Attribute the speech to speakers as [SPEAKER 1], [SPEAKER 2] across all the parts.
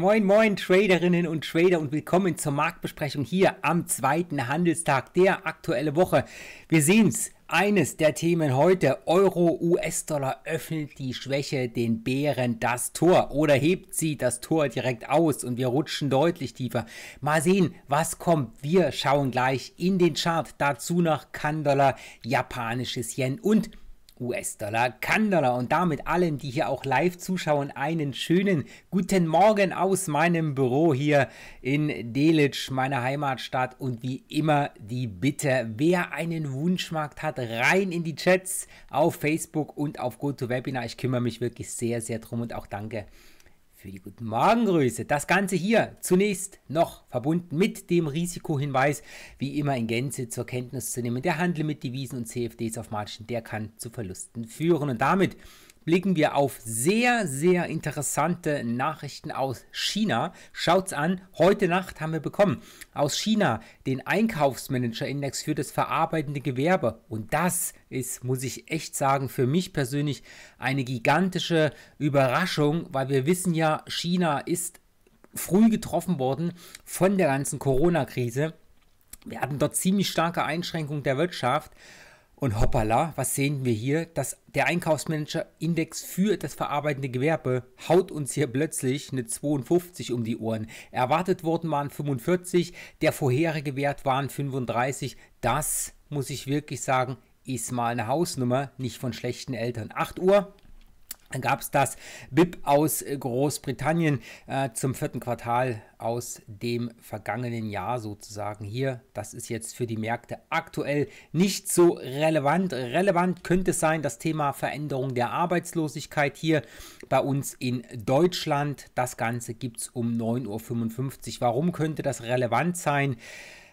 [SPEAKER 1] Moin, moin, Traderinnen und Trader und willkommen zur Marktbesprechung hier am zweiten Handelstag der aktuelle Woche. Wir sehen's. Eines der Themen heute, Euro, US-Dollar öffnet die Schwäche den Bären das Tor oder hebt sie das Tor direkt aus und wir rutschen deutlich tiefer. Mal sehen, was kommt. Wir schauen gleich in den Chart. Dazu noch kan japanisches Yen und US-Dollar, kann und damit allen, die hier auch live zuschauen, einen schönen guten Morgen aus meinem Büro hier in Delitzsch, meiner Heimatstadt und wie immer die Bitte, wer einen Wunschmarkt hat, rein in die Chats auf Facebook und auf GoToWebinar. Ich kümmere mich wirklich sehr, sehr drum und auch danke für die guten Morgengrüße. Das Ganze hier zunächst noch verbunden mit dem Risikohinweis, wie immer in Gänze zur Kenntnis zu nehmen. Der Handel mit Devisen und CFDs auf Margen, der kann zu Verlusten führen und damit blicken wir auf sehr, sehr interessante Nachrichten aus China. Schaut's an, heute Nacht haben wir bekommen aus China den Einkaufsmanager-Index für das verarbeitende Gewerbe. Und das ist, muss ich echt sagen, für mich persönlich eine gigantische Überraschung, weil wir wissen ja, China ist früh getroffen worden von der ganzen Corona-Krise. Wir hatten dort ziemlich starke Einschränkungen der Wirtschaft und hoppala, was sehen wir hier? Dass der Einkaufsmanager-Index für das verarbeitende Gewerbe haut uns hier plötzlich eine 52 um die Ohren. Erwartet worden waren 45, der vorherige Wert waren 35. Das, muss ich wirklich sagen, ist mal eine Hausnummer, nicht von schlechten Eltern. 8 Uhr, gab es das BIP aus äh, Großbritannien äh, zum vierten Quartal aus dem vergangenen Jahr sozusagen hier. Das ist jetzt für die Märkte aktuell nicht so relevant. Relevant könnte es sein das Thema Veränderung der Arbeitslosigkeit hier bei uns in Deutschland. Das Ganze gibt es um 9.55 Uhr. Warum könnte das relevant sein?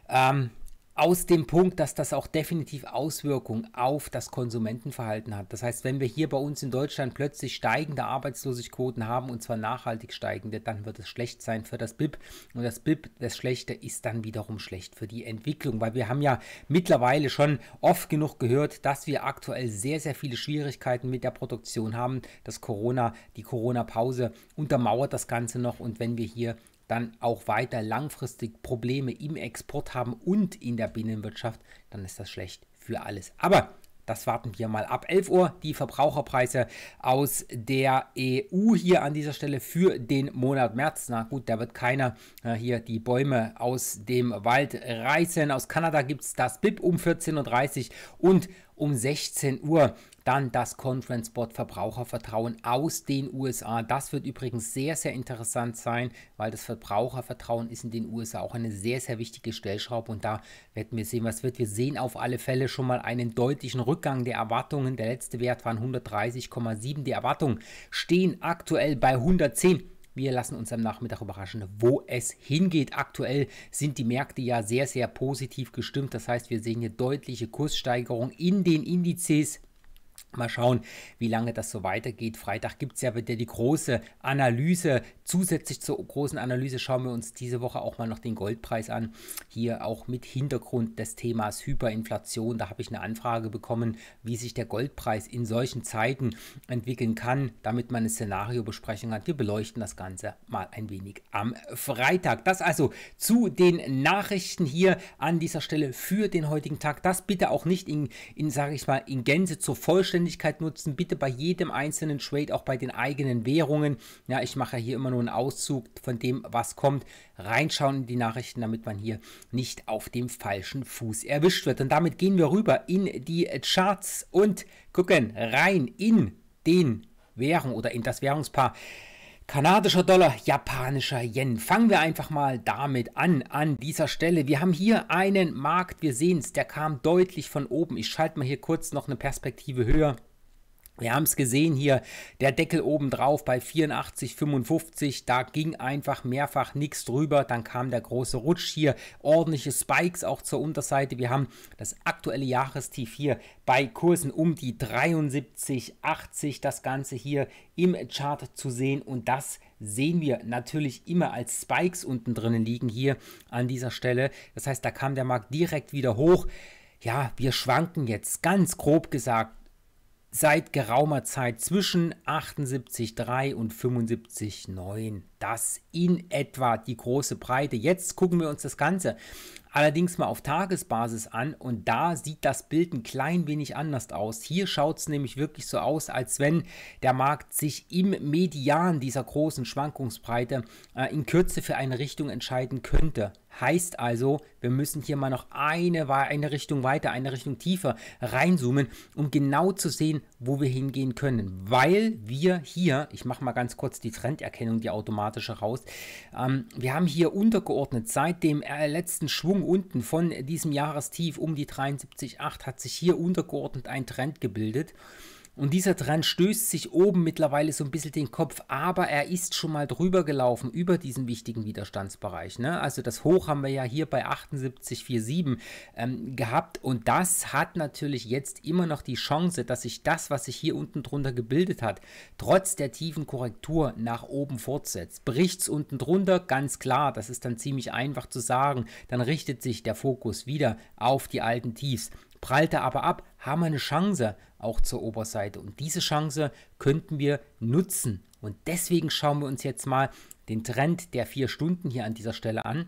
[SPEAKER 1] Ähm, aus dem Punkt, dass das auch definitiv Auswirkungen auf das Konsumentenverhalten hat. Das heißt, wenn wir hier bei uns in Deutschland plötzlich steigende Arbeitslosigkeiten haben und zwar nachhaltig steigende, dann wird es schlecht sein für das BIP und das BIP, das Schlechte, ist dann wiederum schlecht für die Entwicklung, weil wir haben ja mittlerweile schon oft genug gehört, dass wir aktuell sehr, sehr viele Schwierigkeiten mit der Produktion haben. Das Corona, die Corona-Pause untermauert das Ganze noch und wenn wir hier dann auch weiter langfristig Probleme im Export haben und in der Binnenwirtschaft, dann ist das schlecht für alles. Aber das warten wir mal ab. 11 Uhr die Verbraucherpreise aus der EU hier an dieser Stelle für den Monat März. Na gut, da wird keiner äh, hier die Bäume aus dem Wald reißen. Aus Kanada gibt es das BIP um 14.30 Uhr und um 16 Uhr dann das Conference Board Verbrauchervertrauen aus den USA. Das wird übrigens sehr, sehr interessant sein, weil das Verbrauchervertrauen ist in den USA auch eine sehr, sehr wichtige Stellschraube. Und da werden wir sehen, was wird. Wir sehen auf alle Fälle schon mal einen deutlichen Rückgang der Erwartungen. Der letzte Wert waren 130,7. Die Erwartungen stehen aktuell bei 110. Wir lassen uns am Nachmittag überraschen, wo es hingeht. Aktuell sind die Märkte ja sehr, sehr positiv gestimmt. Das heißt, wir sehen hier deutliche Kurssteigerungen in den Indizes. Mal schauen, wie lange das so weitergeht. Freitag gibt es ja wieder die große Analyse. Zusätzlich zur großen Analyse schauen wir uns diese Woche auch mal noch den Goldpreis an. Hier auch mit Hintergrund des Themas Hyperinflation. Da habe ich eine Anfrage bekommen, wie sich der Goldpreis in solchen Zeiten entwickeln kann, damit man eine Szenariobesprechung hat. Wir beleuchten das Ganze mal ein wenig am Freitag. Das also zu den Nachrichten hier an dieser Stelle für den heutigen Tag. Das bitte auch nicht in, in sage ich mal, in Gänze zur Vollständigkeit Geschwindigkeit nutzen. Bitte bei jedem einzelnen Trade, auch bei den eigenen Währungen. Ja, ich mache hier immer nur einen Auszug von dem, was kommt. Reinschauen in die Nachrichten, damit man hier nicht auf dem falschen Fuß erwischt wird. Und damit gehen wir rüber in die Charts und gucken rein in den Währung oder in das Währungspaar Kanadischer Dollar, japanischer Yen. Fangen wir einfach mal damit an, an dieser Stelle. Wir haben hier einen Markt, wir sehen es, der kam deutlich von oben. Ich schalte mal hier kurz noch eine Perspektive höher. Wir haben es gesehen hier, der Deckel oben drauf bei 84,55, da ging einfach mehrfach nichts drüber, dann kam der große Rutsch hier, ordentliche Spikes auch zur Unterseite. Wir haben das aktuelle Jahrestief hier bei Kursen um die 73,80, das Ganze hier im Chart zu sehen und das sehen wir natürlich immer als Spikes unten drinnen liegen hier an dieser Stelle. Das heißt, da kam der Markt direkt wieder hoch ja, wir schwanken jetzt ganz grob gesagt seit geraumer Zeit zwischen 78,3 und 75,9. Das in etwa die große Breite. Jetzt gucken wir uns das Ganze allerdings mal auf Tagesbasis an und da sieht das Bild ein klein wenig anders aus. Hier schaut es nämlich wirklich so aus, als wenn der Markt sich im Median dieser großen Schwankungsbreite äh, in Kürze für eine Richtung entscheiden könnte. Heißt also, wir müssen hier mal noch eine, eine Richtung weiter, eine Richtung tiefer reinzoomen, um genau zu sehen, wo wir hingehen können. Weil wir hier, ich mache mal ganz kurz die Trenderkennung, die automatische raus, ähm, wir haben hier untergeordnet, seit dem äh, letzten Schwung unten von diesem Jahrestief um die 73,8 hat sich hier untergeordnet ein Trend gebildet. Und dieser Trend stößt sich oben mittlerweile so ein bisschen den Kopf, aber er ist schon mal drüber gelaufen über diesen wichtigen Widerstandsbereich. Ne? Also das Hoch haben wir ja hier bei 78,47 ähm, gehabt und das hat natürlich jetzt immer noch die Chance, dass sich das, was sich hier unten drunter gebildet hat, trotz der tiefen Korrektur nach oben fortsetzt. Bricht es unten drunter, ganz klar, das ist dann ziemlich einfach zu sagen, dann richtet sich der Fokus wieder auf die alten Tiefs prallt er aber ab, haben wir eine Chance auch zur Oberseite. Und diese Chance könnten wir nutzen. Und deswegen schauen wir uns jetzt mal den Trend der vier Stunden hier an dieser Stelle an.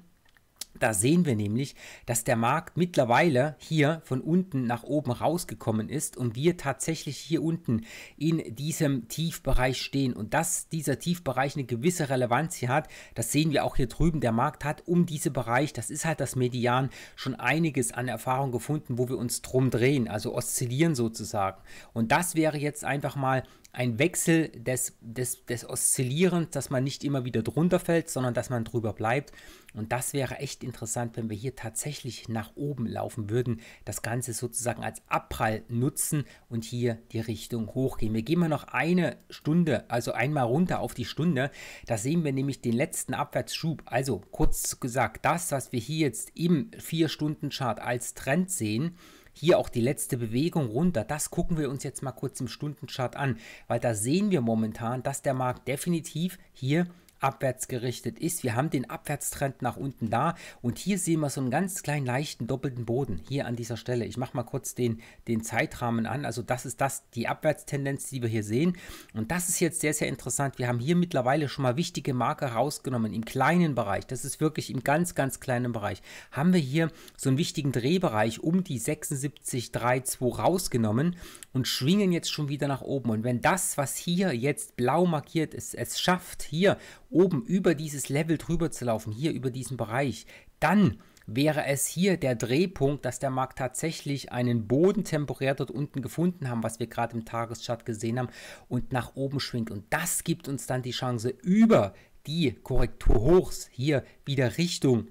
[SPEAKER 1] Da sehen wir nämlich, dass der Markt mittlerweile hier von unten nach oben rausgekommen ist und wir tatsächlich hier unten in diesem Tiefbereich stehen. Und dass dieser Tiefbereich eine gewisse Relevanz hier hat, das sehen wir auch hier drüben. Der Markt hat um diesen Bereich, das ist halt das Median, schon einiges an Erfahrung gefunden, wo wir uns drum drehen, also oszillieren sozusagen. Und das wäre jetzt einfach mal ein Wechsel des, des, des Oszillierens, dass man nicht immer wieder drunter fällt, sondern dass man drüber bleibt. Und das wäre echt interessant, wenn wir hier tatsächlich nach oben laufen würden, das Ganze sozusagen als Abprall nutzen und hier die Richtung hochgehen. Wir gehen mal noch eine Stunde, also einmal runter auf die Stunde. Da sehen wir nämlich den letzten Abwärtsschub. Also kurz gesagt, das, was wir hier jetzt im 4-Stunden-Chart als Trend sehen, hier auch die letzte Bewegung runter. Das gucken wir uns jetzt mal kurz im Stundenchart an, weil da sehen wir momentan, dass der Markt definitiv hier abwärts gerichtet ist. Wir haben den Abwärtstrend nach unten da und hier sehen wir so einen ganz kleinen leichten doppelten Boden hier an dieser Stelle. Ich mache mal kurz den, den Zeitrahmen an. Also das ist das, die Abwärtstendenz, die wir hier sehen. Und das ist jetzt sehr, sehr interessant. Wir haben hier mittlerweile schon mal wichtige Marke rausgenommen im kleinen Bereich. Das ist wirklich im ganz, ganz kleinen Bereich. Haben wir hier so einen wichtigen Drehbereich um die 76,32 rausgenommen und schwingen jetzt schon wieder nach oben. Und wenn das, was hier jetzt blau markiert ist, es schafft, hier oben über dieses Level drüber zu laufen, hier über diesen Bereich, dann wäre es hier der Drehpunkt, dass der Markt tatsächlich einen Boden temporär dort unten gefunden haben, was wir gerade im Tageschart gesehen haben und nach oben schwingt. Und das gibt uns dann die Chance über die Korrektur hochs hier wieder Richtung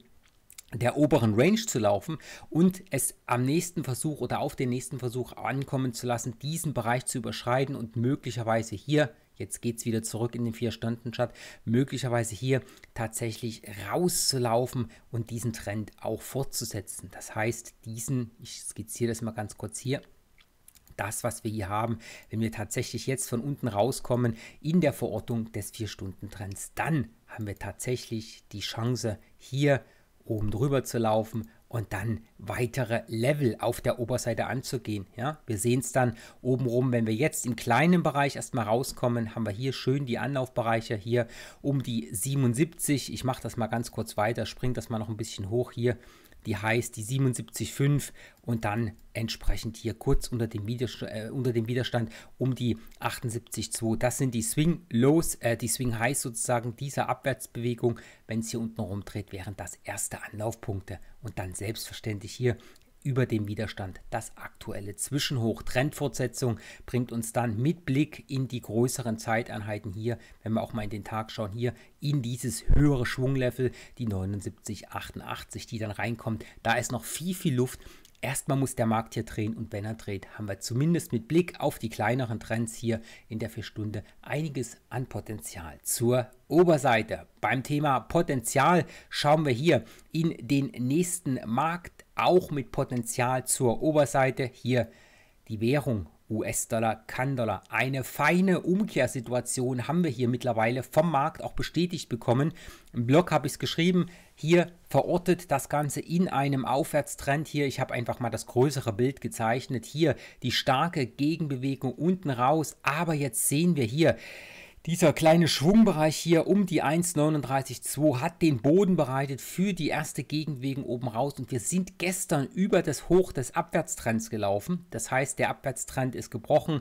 [SPEAKER 1] der oberen Range zu laufen und es am nächsten Versuch oder auf den nächsten Versuch ankommen zu lassen, diesen Bereich zu überschreiten und möglicherweise hier Jetzt geht es wieder zurück in den vier stunden chart Möglicherweise hier tatsächlich rauszulaufen und diesen Trend auch fortzusetzen. Das heißt, diesen, ich skizziere das mal ganz kurz hier, das, was wir hier haben, wenn wir tatsächlich jetzt von unten rauskommen in der Verortung des vier stunden trends dann haben wir tatsächlich die Chance, hier zu oben drüber zu laufen und dann weitere Level auf der Oberseite anzugehen. Ja, wir sehen es dann oben rum, wenn wir jetzt im kleinen Bereich erstmal rauskommen, haben wir hier schön die Anlaufbereiche hier um die 77. Ich mache das mal ganz kurz weiter, springe das mal noch ein bisschen hoch hier die heißt die 77,5 und dann entsprechend hier kurz unter dem, Widerstand, äh, unter dem Widerstand um die 78,2. Das sind die Swing Lows, äh, die Swing Highs sozusagen dieser Abwärtsbewegung. Wenn es hier unten rumdreht, wären das erste Anlaufpunkte und dann selbstverständlich hier über dem Widerstand. Das aktuelle Zwischenhoch Trendfortsetzung bringt uns dann mit Blick in die größeren Zeiteinheiten hier, wenn wir auch mal in den Tag schauen, hier in dieses höhere Schwunglevel, die 79,88, die dann reinkommt. Da ist noch viel, viel Luft. Erstmal muss der Markt hier drehen und wenn er dreht, haben wir zumindest mit Blick auf die kleineren Trends hier in der 4-Stunde einiges an Potenzial zur Oberseite. Beim Thema Potenzial schauen wir hier in den nächsten Markt auch mit Potenzial zur Oberseite. Hier die Währung US-Dollar, Kandollar. Eine feine Umkehrsituation haben wir hier mittlerweile vom Markt auch bestätigt bekommen. Im Blog habe ich es geschrieben. Hier verortet das Ganze in einem Aufwärtstrend. Hier, ich habe einfach mal das größere Bild gezeichnet. Hier die starke Gegenbewegung unten raus. Aber jetzt sehen wir hier dieser kleine Schwungbereich hier um die 1,39,2 hat den Boden bereitet für die erste Gegenwegen oben raus und wir sind gestern über das Hoch des Abwärtstrends gelaufen. Das heißt, der Abwärtstrend ist gebrochen.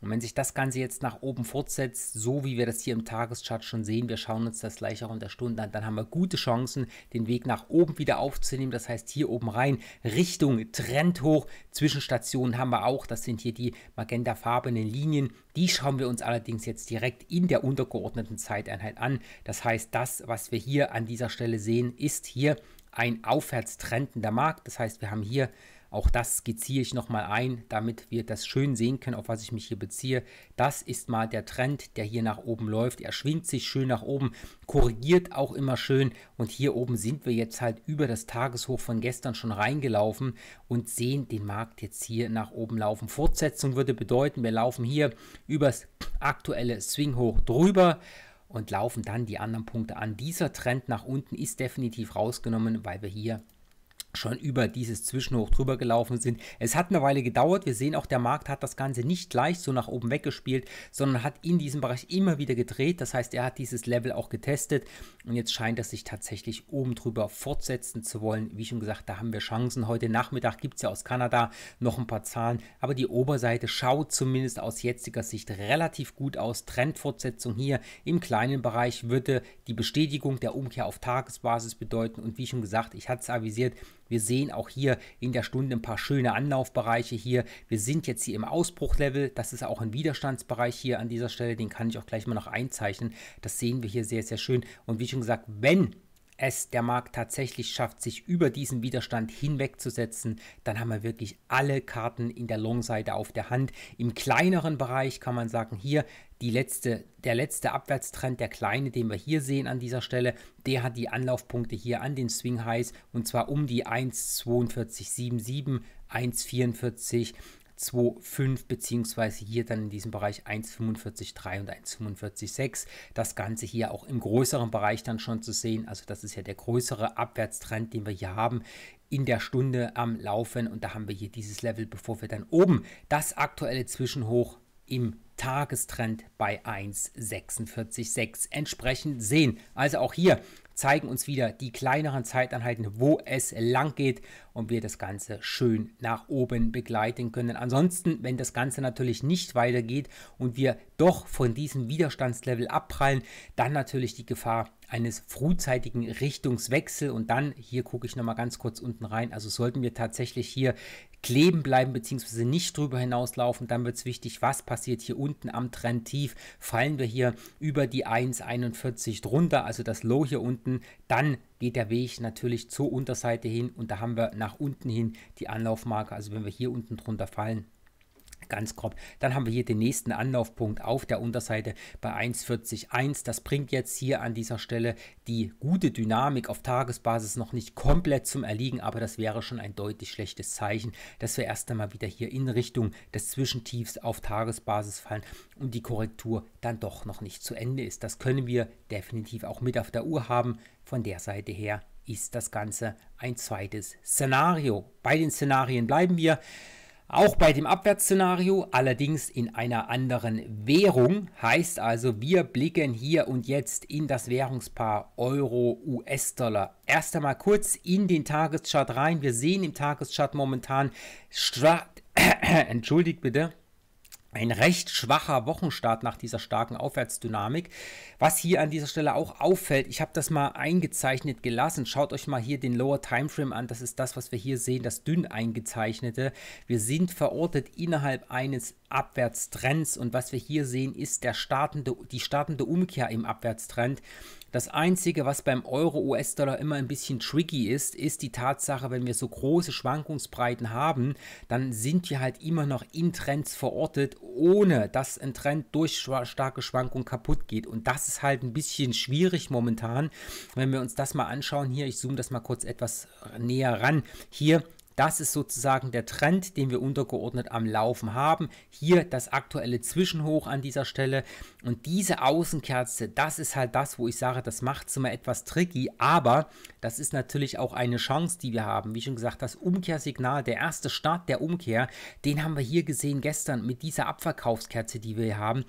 [SPEAKER 1] Und wenn sich das Ganze jetzt nach oben fortsetzt, so wie wir das hier im Tageschart schon sehen, wir schauen uns das gleich auch in der Stunde an, dann haben wir gute Chancen, den Weg nach oben wieder aufzunehmen. Das heißt, hier oben rein, Richtung Trend hoch, Zwischenstationen haben wir auch. Das sind hier die magentafarbenen Linien. Die schauen wir uns allerdings jetzt direkt in der untergeordneten Zeiteinheit an. Das heißt, das, was wir hier an dieser Stelle sehen, ist hier ein aufwärts trendender Markt. Das heißt, wir haben hier auch das skizziere ich nochmal ein, damit wir das schön sehen können, auf was ich mich hier beziehe. Das ist mal der Trend, der hier nach oben läuft. Er schwingt sich schön nach oben, korrigiert auch immer schön. Und hier oben sind wir jetzt halt über das Tageshoch von gestern schon reingelaufen und sehen den Markt jetzt hier nach oben laufen. Fortsetzung würde bedeuten, wir laufen hier übers aktuelle Swing hoch drüber und laufen dann die anderen Punkte an. Dieser Trend nach unten ist definitiv rausgenommen, weil wir hier schon über dieses Zwischenhoch drüber gelaufen sind. Es hat eine Weile gedauert. Wir sehen auch, der Markt hat das Ganze nicht leicht so nach oben weggespielt, sondern hat in diesem Bereich immer wieder gedreht. Das heißt, er hat dieses Level auch getestet und jetzt scheint es sich tatsächlich oben drüber fortsetzen zu wollen. Wie schon gesagt, da haben wir Chancen. Heute Nachmittag gibt es ja aus Kanada noch ein paar Zahlen, aber die Oberseite schaut zumindest aus jetziger Sicht relativ gut aus. Trendfortsetzung hier im kleinen Bereich würde die Bestätigung der Umkehr auf Tagesbasis bedeuten und wie schon gesagt, ich hatte es avisiert, wir sehen auch hier in der Stunde ein paar schöne Anlaufbereiche hier. Wir sind jetzt hier im Ausbruchlevel. Das ist auch ein Widerstandsbereich hier an dieser Stelle. Den kann ich auch gleich mal noch einzeichnen. Das sehen wir hier sehr, sehr schön. Und wie schon gesagt, wenn es der Markt tatsächlich schafft, sich über diesen Widerstand hinwegzusetzen, dann haben wir wirklich alle Karten in der Long-Seite auf der Hand. Im kleineren Bereich kann man sagen, hier die letzte, der letzte Abwärtstrend, der kleine, den wir hier sehen an dieser Stelle, der hat die Anlaufpunkte hier an den Swing Highs und zwar um die 1,4277, 1,44. 1,25 beziehungsweise hier dann in diesem Bereich 1,45,3 und 1,45,6. Das Ganze hier auch im größeren Bereich dann schon zu sehen. Also das ist ja der größere Abwärtstrend, den wir hier haben in der Stunde am Laufen und da haben wir hier dieses Level, bevor wir dann oben das aktuelle Zwischenhoch im Tagestrend bei 1,46,6 entsprechend sehen. Also auch hier zeigen uns wieder die kleineren Zeiteinheiten, wo es lang geht und wir das Ganze schön nach oben begleiten können. Ansonsten, wenn das Ganze natürlich nicht weitergeht und wir doch von diesem Widerstandslevel abprallen, dann natürlich die Gefahr eines frühzeitigen Richtungswechsel und dann, hier gucke ich nochmal ganz kurz unten rein, also sollten wir tatsächlich hier kleben bleiben bzw. nicht drüber hinauslaufen. Dann wird es wichtig, was passiert hier unten am Trendtief. Fallen wir hier über die 1,41 drunter, also das Low hier unten, dann geht der Weg natürlich zur Unterseite hin und da haben wir nach unten hin die Anlaufmarke. Also wenn wir hier unten drunter fallen, ganz grob. Dann haben wir hier den nächsten Anlaufpunkt auf der Unterseite bei 1,40,1. Das bringt jetzt hier an dieser Stelle die gute Dynamik auf Tagesbasis noch nicht komplett zum Erliegen, aber das wäre schon ein deutlich schlechtes Zeichen, dass wir erst einmal wieder hier in Richtung des Zwischentiefs auf Tagesbasis fallen und die Korrektur dann doch noch nicht zu Ende ist. Das können wir definitiv auch mit auf der Uhr haben. Von der Seite her ist das Ganze ein zweites Szenario. Bei den Szenarien bleiben wir. Auch bei dem Abwärtsszenario, allerdings in einer anderen Währung, heißt also, wir blicken hier und jetzt in das Währungspaar Euro-US-Dollar. Erst einmal kurz in den Tageschart rein. Wir sehen im Tageschart momentan, Stra entschuldigt bitte, ein recht schwacher Wochenstart nach dieser starken Aufwärtsdynamik. Was hier an dieser Stelle auch auffällt, ich habe das mal eingezeichnet gelassen. Schaut euch mal hier den Lower Timeframe an. Das ist das, was wir hier sehen, das dünn eingezeichnete. Wir sind verortet innerhalb eines Abwärtstrends und was wir hier sehen, ist der startende, die startende Umkehr im Abwärtstrend. Das Einzige, was beim Euro-US-Dollar immer ein bisschen tricky ist, ist die Tatsache, wenn wir so große Schwankungsbreiten haben, dann sind wir halt immer noch in Trends verortet, ohne dass ein Trend durch starke Schwankungen kaputt geht. Und das ist halt ein bisschen schwierig momentan. Wenn wir uns das mal anschauen, hier, ich zoome das mal kurz etwas näher ran. Hier das ist sozusagen der Trend, den wir untergeordnet am Laufen haben. Hier das aktuelle Zwischenhoch an dieser Stelle. Und diese Außenkerze, das ist halt das, wo ich sage, das macht es immer etwas tricky. Aber das ist natürlich auch eine Chance, die wir haben. Wie schon gesagt, das Umkehrsignal, der erste Start der Umkehr, den haben wir hier gesehen gestern mit dieser Abverkaufskerze, die wir hier haben.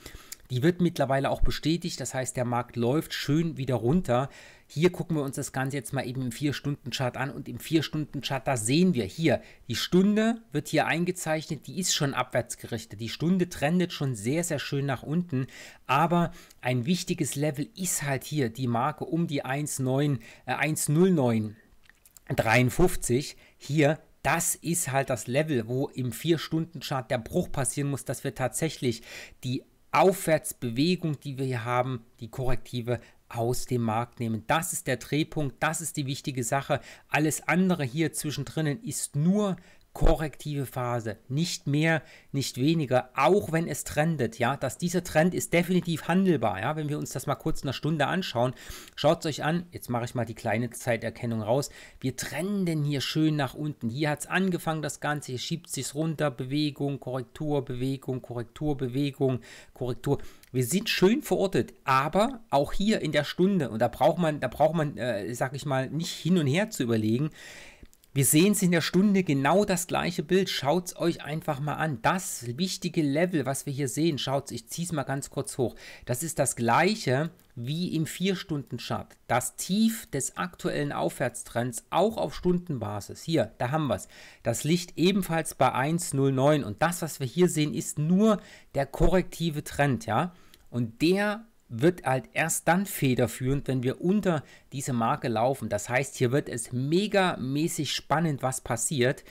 [SPEAKER 1] Die wird mittlerweile auch bestätigt, das heißt, der Markt läuft schön wieder runter. Hier gucken wir uns das Ganze jetzt mal eben im 4-Stunden-Chart an und im 4-Stunden-Chart, da sehen wir hier, die Stunde wird hier eingezeichnet, die ist schon abwärts gerichtet. Die Stunde trendet schon sehr, sehr schön nach unten, aber ein wichtiges Level ist halt hier die Marke um die 10953 äh, hier das ist halt das Level, wo im 4-Stunden-Chart der Bruch passieren muss, dass wir tatsächlich die Aufwärtsbewegung, die wir hier haben, die korrektive aus dem Markt nehmen. Das ist der Drehpunkt, das ist die wichtige Sache. Alles andere hier zwischendrin ist nur korrektive Phase. Nicht mehr, nicht weniger, auch wenn es trendet. Ja, dass dieser Trend ist definitiv handelbar. Ja, wenn wir uns das mal kurz in einer Stunde anschauen, schaut es euch an. Jetzt mache ich mal die kleine Zeiterkennung raus. Wir trenden hier schön nach unten. Hier hat es angefangen, das Ganze. Hier schiebt es sich runter. Bewegung, Korrektur, Bewegung, Korrektur, Bewegung, Korrektur. Wir sind schön verortet, aber auch hier in der Stunde, und da braucht man, da braucht man, äh, sag ich mal, nicht hin und her zu überlegen, wir sehen es in der Stunde genau das gleiche Bild. Schaut es euch einfach mal an. Das wichtige Level, was wir hier sehen, schaut ich ziehe es mal ganz kurz hoch. Das ist das gleiche wie im 4-Stunden-Chart. Das Tief des aktuellen Aufwärtstrends auch auf Stundenbasis. Hier, da haben wir es. Das liegt ebenfalls bei 1,09 und das, was wir hier sehen, ist nur der korrektive Trend, ja. Und der wird halt erst dann federführend, wenn wir unter diese Marke laufen. Das heißt, hier wird es megamäßig spannend, was passiert.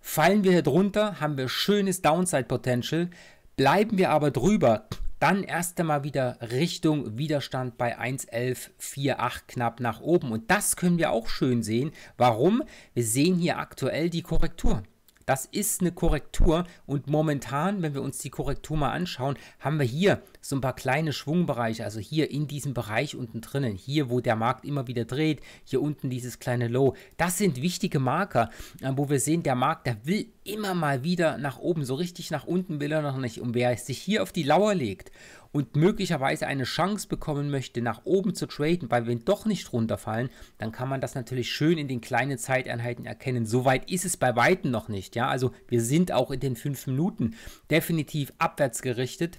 [SPEAKER 1] Fallen wir hier drunter, haben wir schönes Downside Potential. Bleiben wir aber drüber, dann erst einmal wieder Richtung Widerstand bei 1,1148 knapp nach oben. Und das können wir auch schön sehen. Warum? Wir sehen hier aktuell die Korrektur. Das ist eine Korrektur und momentan, wenn wir uns die Korrektur mal anschauen, haben wir hier so ein paar kleine Schwungbereiche, also hier in diesem Bereich unten drinnen, hier wo der Markt immer wieder dreht, hier unten dieses kleine Low. Das sind wichtige Marker, äh, wo wir sehen, der Markt, der will immer mal wieder nach oben, so richtig nach unten will er noch nicht. Und wer sich hier auf die Lauer legt und möglicherweise eine Chance bekommen möchte, nach oben zu traden, weil wenn doch nicht runterfallen, dann kann man das natürlich schön in den kleinen Zeiteinheiten erkennen. Soweit ist es bei Weitem noch nicht. Ja, also wir sind auch in den fünf Minuten definitiv abwärts gerichtet.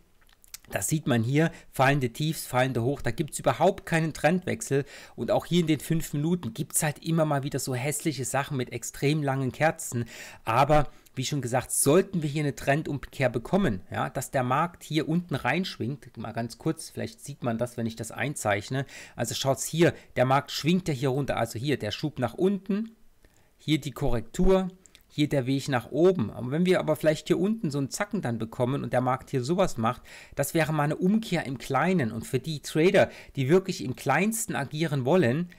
[SPEAKER 1] Das sieht man hier, fallende Tiefs, fallende Hoch, da gibt es überhaupt keinen Trendwechsel und auch hier in den fünf Minuten gibt es halt immer mal wieder so hässliche Sachen mit extrem langen Kerzen, aber wie schon gesagt, sollten wir hier eine Trendumkehr bekommen, ja, dass der Markt hier unten reinschwingt, mal ganz kurz, vielleicht sieht man das, wenn ich das einzeichne. Also schaut es hier, der Markt schwingt ja hier runter, also hier der Schub nach unten, hier die Korrektur, hier der Weg nach oben. Aber wenn wir aber vielleicht hier unten so einen Zacken dann bekommen und der Markt hier sowas macht, das wäre mal eine Umkehr im Kleinen. Und für die Trader, die wirklich im Kleinsten agieren wollen,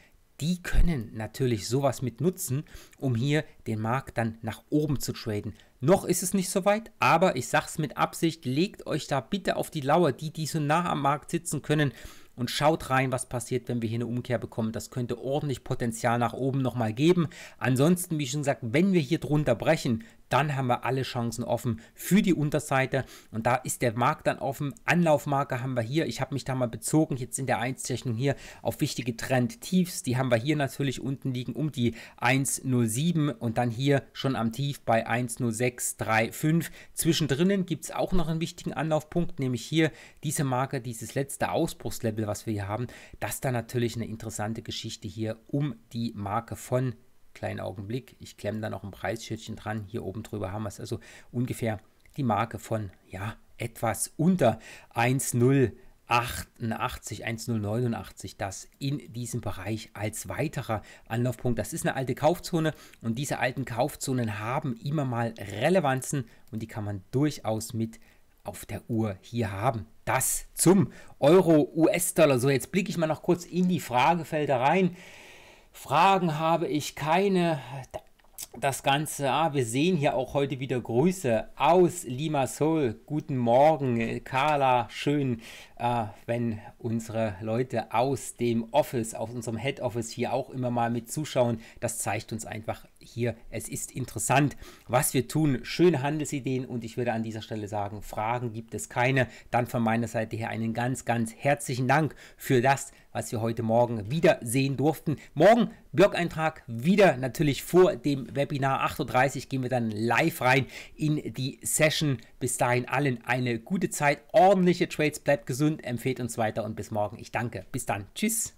[SPEAKER 1] die können natürlich sowas mit nutzen, um hier den Markt dann nach oben zu traden. Noch ist es nicht so weit, aber ich sage es mit Absicht, legt euch da bitte auf die Lauer, die, die so nah am Markt sitzen können und schaut rein, was passiert, wenn wir hier eine Umkehr bekommen. Das könnte ordentlich Potenzial nach oben nochmal geben. Ansonsten, wie schon gesagt, wenn wir hier drunter brechen, dann haben wir alle Chancen offen für die Unterseite und da ist der Markt dann offen. Anlaufmarke haben wir hier. Ich habe mich da mal bezogen, jetzt in der 1-Zeichnung hier auf wichtige Trend-Tiefs. Die haben wir hier natürlich unten liegen um die 1,07 und dann hier schon am Tief bei 1,0635. Zwischendrinnen gibt es auch noch einen wichtigen Anlaufpunkt, nämlich hier diese Marke, dieses letzte Ausbruchslevel, was wir hier haben. Das ist dann natürlich eine interessante Geschichte hier um die Marke von Kleinen Augenblick, ich klemme da noch ein Preisschildchen dran. Hier oben drüber haben wir es. Also ungefähr die Marke von, ja, etwas unter 1,088, 1,089, das in diesem Bereich als weiterer Anlaufpunkt. Das ist eine alte Kaufzone und diese alten Kaufzonen haben immer mal Relevanzen und die kann man durchaus mit auf der Uhr hier haben. Das zum Euro-US-Dollar. So, jetzt blicke ich mal noch kurz in die Fragefelder rein. Fragen habe ich keine. Das Ganze, ah, wir sehen hier auch heute wieder Grüße aus Limassol. Guten Morgen, Carla. Schön, äh, wenn unsere Leute aus dem Office, aus unserem Head Office hier auch immer mal mit zuschauen. Das zeigt uns einfach, hier, es ist interessant, was wir tun. Schöne Handelsideen und ich würde an dieser Stelle sagen, Fragen gibt es keine. Dann von meiner Seite her einen ganz, ganz herzlichen Dank für das, was wir heute Morgen wieder sehen durften. Morgen Blog-Eintrag wieder natürlich vor dem Webinar 8.30 Uhr gehen wir dann live rein in die Session. Bis dahin allen eine gute Zeit, ordentliche Trades, bleibt gesund, empfehlt uns weiter und bis morgen. Ich danke. Bis dann. Tschüss.